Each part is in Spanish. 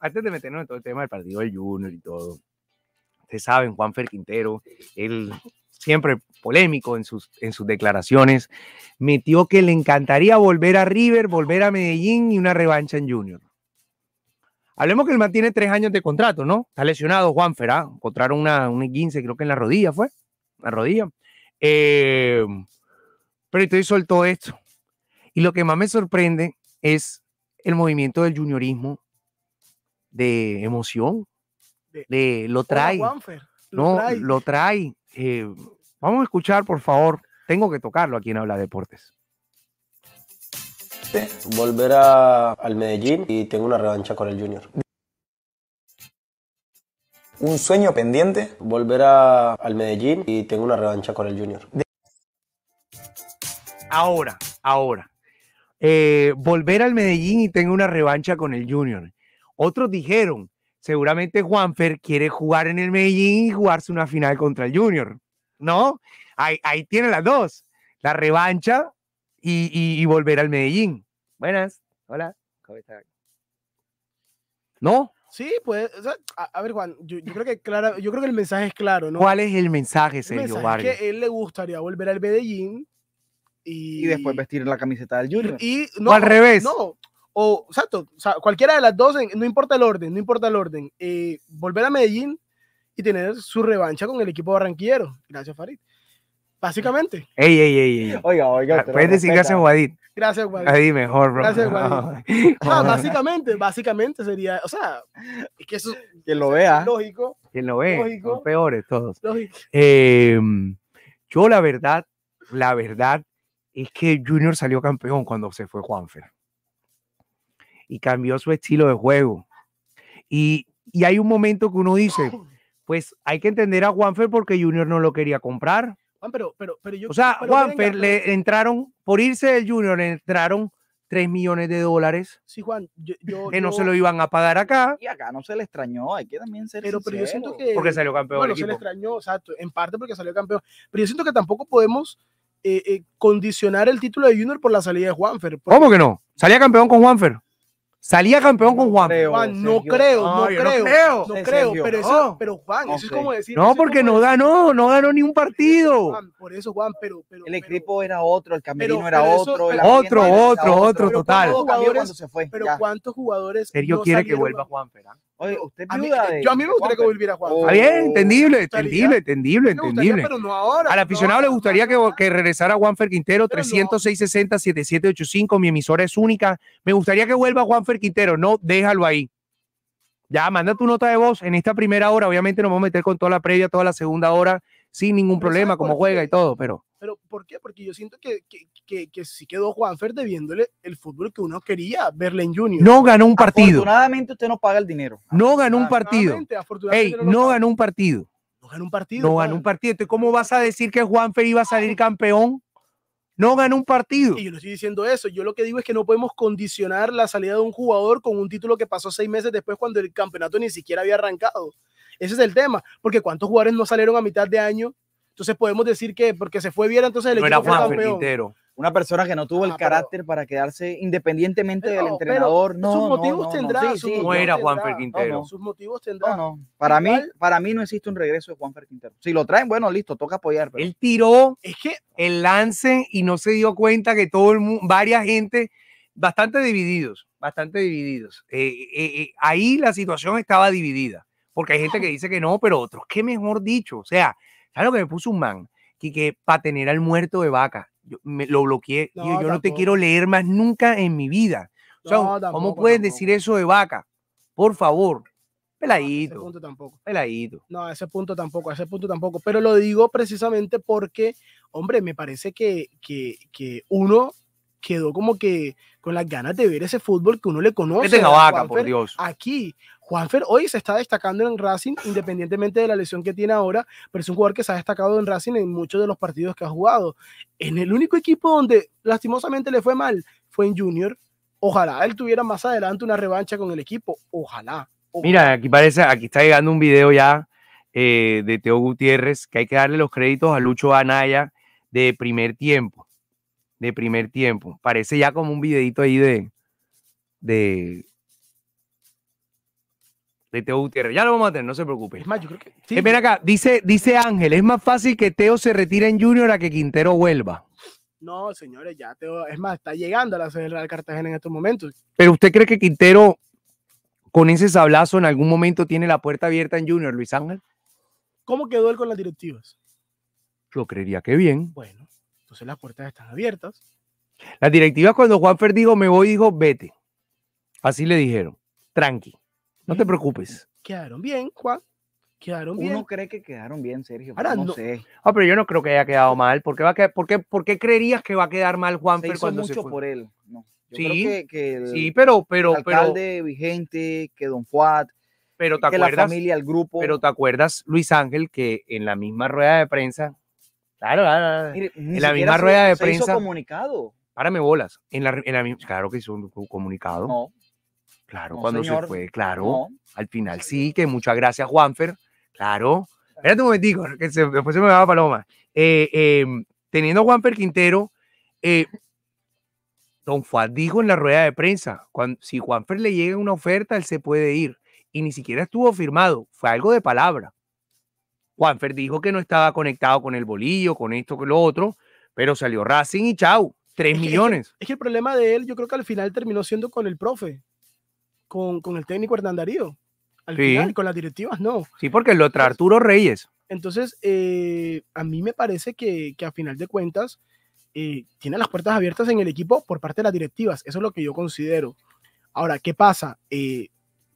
antes de meternos en todo el tema del partido del Junior y todo, ustedes saben, Juanfer Quintero, él siempre polémico en sus, en sus declaraciones, metió que le encantaría volver a River, volver a Medellín y una revancha en Junior. Hablemos que el mantiene tiene tres años de contrato, ¿no? Está lesionado Juan Ferá. ¿ah? Encontraron una, una 15, creo que en la rodilla fue. La rodilla. Eh, pero entonces soltó esto. Y lo que más me sorprende es el movimiento del juniorismo de emoción. De, lo trae. no, lo trae. vamos a escuchar, por favor. Tengo que tocarlo aquí en Habla Deportes. Volver a, al Medellín y tengo una revancha con el Junior. Un sueño pendiente. Volver a, al Medellín y tengo una revancha con el Junior. Ahora, ahora. Eh, volver al Medellín y tengo una revancha con el Junior. Otros dijeron, seguramente Juanfer quiere jugar en el Medellín y jugarse una final contra el Junior. ¿No? Ahí, ahí tiene las dos, la revancha y, volver al Medellín. Buenas, hola, ¿cómo ¿No? Sí, pues, a, ver, Juan, yo, creo que yo creo que el mensaje es claro, ¿no? ¿Cuál es el mensaje, Sergio el mensaje es que él le gustaría volver al Medellín y, después vestir la camiseta del Junior. Y, no, al revés. No, o, exacto, o sea, cualquiera de las dos, no importa el orden, no importa el orden, eh, volver a Medellín y tener su revancha con el equipo barranquillero. Gracias, Farid. Básicamente. Ey, ey, ey, ey. Oiga, oiga. Ah, puedes decir gracias, Guadit. Gracias, Guadit. Ahí mejor, bro. Gracias, Guadit. Ah, básicamente, básicamente sería, o sea, es que eso... Quien lo vea. Lógico. Quien lo ve. Lógico. peores todos. Lógico. Em, yo la verdad, la verdad es que Junior salió campeón cuando se fue Juanfer y cambió su estilo de juego. Y, y hay un momento que uno dice, pues hay que entender a Juanfer porque Junior no lo quería comprar. Juan, pero, pero, yo, o sea, Juanfer le entraron, por irse del Junior, le entraron 3 millones de dólares. Sí, Juan, yo, que no se lo iban a pagar acá. Y acá no se le extrañó, hay que también ser pero, yo siento que porque salió campeón bueno, se le extrañó, exacto, en parte porque salió campeón, pero yo siento que tampoco podemos eh, eh, condicionar el título de Junior por la salida de Juanfer. ¿Cómo que no? Salía campeón con Juanfer. Salía campeón con Juan. Juan no, creo, no, creo, no creo, pero, eso, pero Juan, eso es como decir. No, porque no ganó, no ganó ni un partido. por eso, Juan, pero, pero El equipo era otro, el camerino era otro. otro, otro, otro, total. Pero ¿cuántos jugadores, se pero ¿cuántos jugadores quiere que vuelva Juan Ferán? Oye, usted Yo a mí me gustaría que volviera jugar. Está bien, entendible, entendible, entendible, entendible. Pero no ahora. Al aficionado le gustaría que, que, regresara Juanfer Quintero, 306-60-7785. Mi emisora es única. Me gustaría que vuelva Juanfer Quintero. No, déjalo ahí. Ya, manda tu nota de voz en esta primera hora. Obviamente nos vamos a meter con toda la previa, toda la segunda hora, sin ningún problema, como juega y todo, pero. Pero ¿por qué? Porque yo siento que, que, que, sí quedó Juanfer debiéndole el fútbol que uno quería verle en Junior. No ganó un partido. Afortunadamente usted no paga el dinero. No ganó un partido. no, ganó un partido. No ganó un partido. No ganó un partido. ¿cómo vas a decir que Juanfer iba a salir campeón? No ganó un partido. Y yo no estoy diciendo eso. Yo lo que digo es que no podemos condicionar la salida de un jugador con un título que pasó seis meses después cuando el campeonato ni siquiera había arrancado. Ese es el tema. Porque ¿cuántos jugadores no salieron a mitad de año entonces podemos decir que porque se fue bien entonces el no equipo fue campeón. Quintero. Una persona que no tuvo el ah, carácter para quedarse independientemente del entrenador. No, sus motivos tendrá. No, era sus motivos tendrá. No, Para, mí, para mí no existe un regreso de Juan Quintero. Si lo traen, bueno, listo, toca apoyar. Pero. Él tiró es que, el lance y no se dio cuenta que todo el mundo, varias gente, bastante divididos, bastante divididos. Eh, eh, eh, ahí la situación estaba dividida. Porque hay gente que dice que no, pero otros, qué mejor dicho. O sea, ¿Sabes lo que me puso un man? Que, que para tener al muerto de vaca. Yo, me, lo bloqueé. yo, no te quiero leer más nunca en mi vida. ¿Cómo puedes decir eso de vaca? Por favor. Peladito. No, tampoco. Peladito. No, a ese punto tampoco, a ese punto tampoco. Pero lo digo precisamente porque, hombre, me parece que, que uno quedó como que con las ganas de ver ese fútbol que uno le conoce. vaca, por Dios. Aquí, Juanfer hoy se está destacando en Racing, independientemente de la lesión que tiene ahora, pero es un jugador que se ha destacado en Racing en muchos de los partidos que ha jugado. En el único equipo donde lastimosamente le fue mal fue en Junior. Ojalá él tuviera más adelante una revancha con el equipo. Ojalá. Mira, aquí parece, aquí está llegando un video ya eh, de Teo Gutiérrez, que hay que darle los créditos a Lucho Anaya de primer tiempo. De primer tiempo. Parece ya como un videito ahí de, de de Teo Gutiérrez. Ya lo vamos a tener, no se preocupe. Es más, yo creo que. Sí. Eh, acá, dice, dice Ángel: es más fácil que Teo se retire en Junior a que Quintero vuelva. No, señores, ya Teo. Es más, está llegando a la sede Real Cartagena en estos momentos. Pero usted cree que Quintero, con ese sablazo, en algún momento tiene la puerta abierta en Junior, Luis Ángel? ¿Cómo quedó él con las directivas? Yo creería que bien. Bueno, entonces las puertas están abiertas. Las directivas, cuando Juanfer dijo me voy, dijo vete. Así le dijeron. Tranqui. No te preocupes. Quedaron bien, Juan. Quedaron bien. Uno cree que quedaron bien, Sergio. no, sé. Ah, pero yo no creo que haya quedado mal. ¿Por qué, va a por qué, qué creerías que va a quedar mal Juan? Pérez cuando mucho se por él. No. sí, creo que, sí, pero, pero, alcalde vigente, que Don Fuad, pero te acuerdas, la familia, el grupo. Pero te acuerdas, Luis Ángel, que en la misma rueda de prensa, claro, claro ah, ah, ah, en la misma rueda de prensa. Hizo comunicado. Párame bolas. En claro que hizo un comunicado. No. Claro, cuando se fue, claro. Al final sí, que muchas gracias, Juanfer. Claro. Espérate un momentico, que se, después se me va Paloma. Eh, em, teniendo a Juanfer Quintero, eh, Don Fuad dijo en la rueda de prensa, cuando, si Juanfer le llega una oferta, él se puede ir. Y ni siquiera estuvo firmado, fue algo de palabra. Juanfer dijo que no estaba conectado con el bolillo, con esto, con lo otro, pero salió Racing y chau, tres millones. es que el problema de él, yo creo que al final terminó siendo con el profe, con, el técnico Hernán Darío. Al final, con las directivas no. Sí, porque lo trae Arturo Reyes. Entonces, eh, a mí me parece que, que a final de cuentas eh, tiene las puertas abiertas en el equipo por parte de las directivas. Eso es lo que yo considero. Ahora, ¿qué pasa? Eh,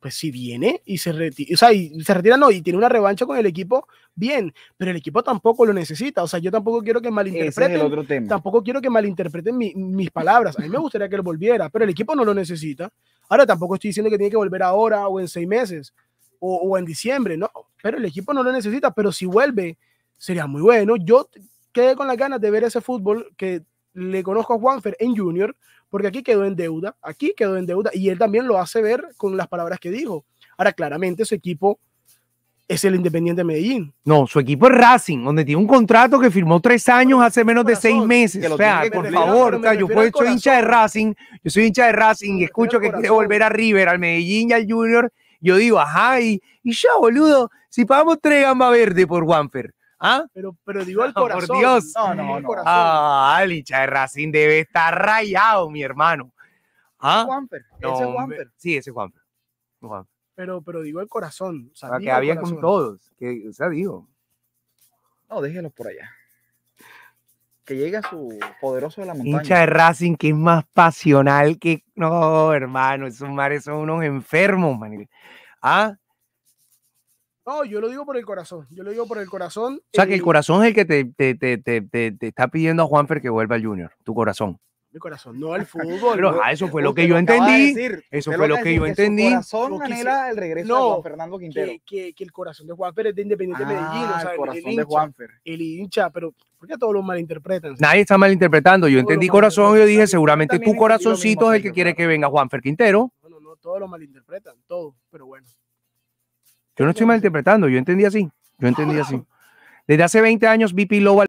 pues si viene y se retira, o sea, y se retira no, y tiene una revancha con el equipo, bien, pero el equipo tampoco lo necesita, o sea, yo tampoco quiero que malinterpreten, otro tampoco quiero que malinterpreten mis palabras, a mí me gustaría que él volviera, pero el equipo no lo necesita, ahora tampoco estoy diciendo que tiene que volver ahora o en seis meses o, en diciembre, no, pero el equipo no lo necesita, pero si vuelve sería muy bueno, yo quedé con las ganas de ver ese fútbol que le conozco a Juanfer en Junior, porque aquí quedó en deuda, aquí quedó en deuda, y él también lo hace ver con las palabras que dijo. Ahora, claramente su equipo es el Independiente de Medellín. No, su equipo es Racing, donde tiene un contrato que firmó tres años hace menos de seis meses. O sea, por favor, yo puedo hincha de Racing, yo soy hincha de Racing y escucho que quiere volver a River, al Medellín y al Junior. Yo digo, ajá, y, ya, boludo, si pagamos tres gamba verde por Wanfer ¿Ah? Pero, pero digo el corazón. Por Dios. No, no, no. Ah, el hincha de Racing debe estar rayado, mi hermano. ¿Ah? Juanfer, ese Juanfer. Sí, ese Juanfer. Pero, pero digo el corazón. sea, que había con todos. Que, o sea, digo. No, déjenos por allá. Que llega su poderoso de la montaña. Hincha de Racing que es más pasional que. No, hermano, esos mares son unos enfermos, man. ¿Ah? No, yo lo digo por el corazón. Yo lo digo por el corazón. O sea, que el eh, corazón es el que te, te, te, te, te está pidiendo a Juanfer que vuelva al Junior. Tu corazón. Mi corazón, no al fútbol. Pero ah, eso fue lo que yo entendí. eso fue lo que, yo entendí. El corazón anhela el regreso de Juan Fernando Quintero. Que, que, el corazón de Juanfer es de Independiente ah, Medellín. O sea, el corazón de Juanfer. El hincha, pero ¿por qué todos los malinterpretan? Nadie está malinterpretando. Yo entendí corazón y yo dije, seguramente tu corazoncito es el que quiere que venga Juanfer Quintero. No, no, todos lo malinterpretan, todos, pero bueno. Yo no estoy malinterpretando, yo entendí así. Yo entendí así. Desde hace 20 años, BP Lowell.